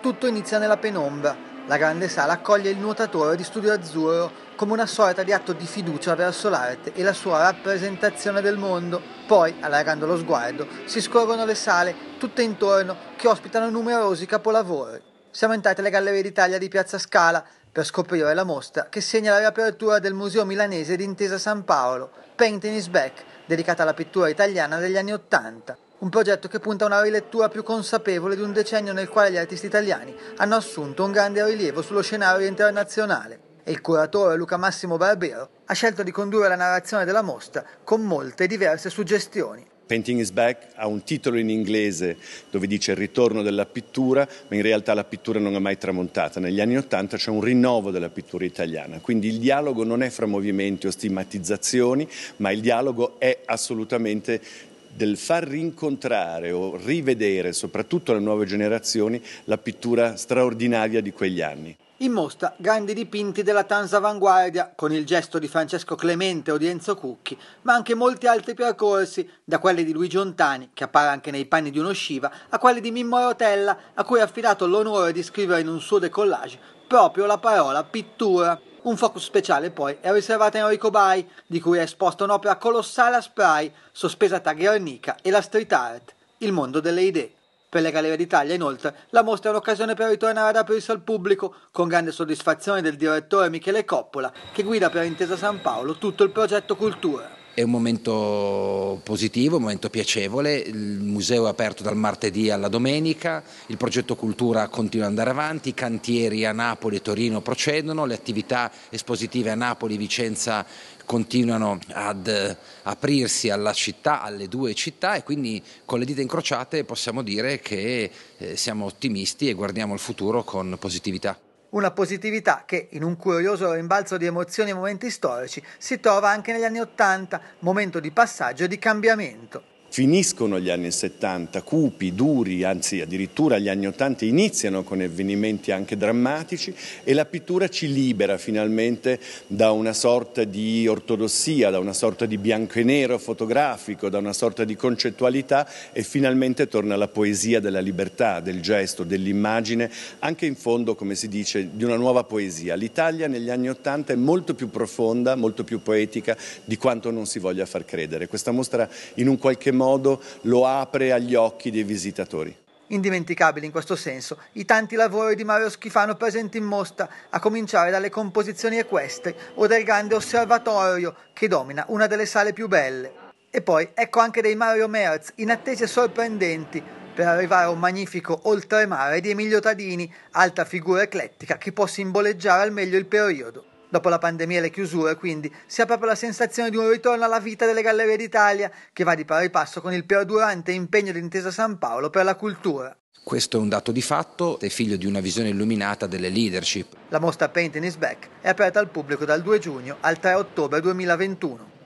Tutto inizia nella penombra. La grande sala accoglie il nuotatore di Studio Azzurro come una sorta di atto di fiducia verso l'arte e la sua rappresentazione del mondo. Poi, allargando lo sguardo, si scorgono le sale, tutte intorno, che ospitano numerosi capolavori. Siamo entrati alle Gallerie d'Italia di Piazza Scala per scoprire la mostra che segna la riapertura del Museo Milanese d'Intesa San Paolo, Painting is Back, dedicata alla pittura italiana degli anni Ottanta. Un progetto che punta a una rilettura più consapevole di un decennio nel quale gli artisti italiani hanno assunto un grande rilievo sullo scenario internazionale. E il curatore Luca Massimo Barbero ha scelto di condurre la narrazione della mostra con molte diverse suggestioni. Painting is Back ha un titolo in inglese dove dice il ritorno della pittura, ma in realtà la pittura non è mai tramontata. Negli anni Ottanta c'è un rinnovo della pittura italiana, quindi il dialogo non è fra movimenti o stigmatizzazioni, ma il dialogo è assolutamente del far rincontrare o rivedere soprattutto alle nuove generazioni la pittura straordinaria di quegli anni. In mostra grandi dipinti della Tanza Avanguardia, con il gesto di Francesco Clemente o di Enzo Cucchi, ma anche molti altri percorsi, da quelli di Luigi Ontani, che appare anche nei panni di uno Shiva, a quelli di Mimmo Rotella, a cui è affidato l'onore di scrivere in un suo decollage proprio la parola pittura. Un focus speciale poi è riservato a Enrico Bai, di cui è esposta un'opera colossale a spray, sospesa tra Guernica e la street art, il mondo delle idee. Per le Gallerie d'Italia, inoltre, la mostra è un'occasione per ritornare ad aprirsi al pubblico, con grande soddisfazione del direttore Michele Coppola, che guida per Intesa San Paolo tutto il progetto Cultura. È un momento positivo, un momento piacevole, il museo è aperto dal martedì alla domenica, il progetto cultura continua ad andare avanti, i cantieri a Napoli e Torino procedono, le attività espositive a Napoli e Vicenza continuano ad eh, aprirsi alla città, alle due città e quindi con le dita incrociate possiamo dire che eh, siamo ottimisti e guardiamo il futuro con positività. Una positività che, in un curioso rimbalzo di emozioni e momenti storici, si trova anche negli anni Ottanta, momento di passaggio e di cambiamento finiscono gli anni 70, cupi, duri, anzi addirittura gli anni 80 iniziano con avvenimenti anche drammatici e la pittura ci libera finalmente da una sorta di ortodossia, da una sorta di bianco e nero fotografico, da una sorta di concettualità e finalmente torna alla poesia della libertà, del gesto, dell'immagine, anche in fondo, come si dice, di una nuova poesia. L'Italia negli anni 80 è molto più profonda, molto più poetica di quanto non si voglia far credere. Questa mostra in un qualche modo modo lo apre agli occhi dei visitatori. Indimenticabili in questo senso i tanti lavori di Mario Schifano presenti in mostra, a cominciare dalle composizioni equestri o dal grande osservatorio che domina una delle sale più belle. E poi ecco anche dei Mario Merz in attese sorprendenti per arrivare a un magnifico oltremare di Emilio Tadini, alta figura eclettica che può simboleggiare al meglio il periodo dopo la pandemia e le chiusure, quindi si ha proprio la sensazione di un ritorno alla vita delle Gallerie d'Italia che va di pari passo con il perdurante impegno dell'Intesa San Paolo per la cultura. Questo è un dato di fatto, è figlio di una visione illuminata delle leadership. La mostra Painting is Back è aperta al pubblico dal 2 giugno al 3 ottobre 2021.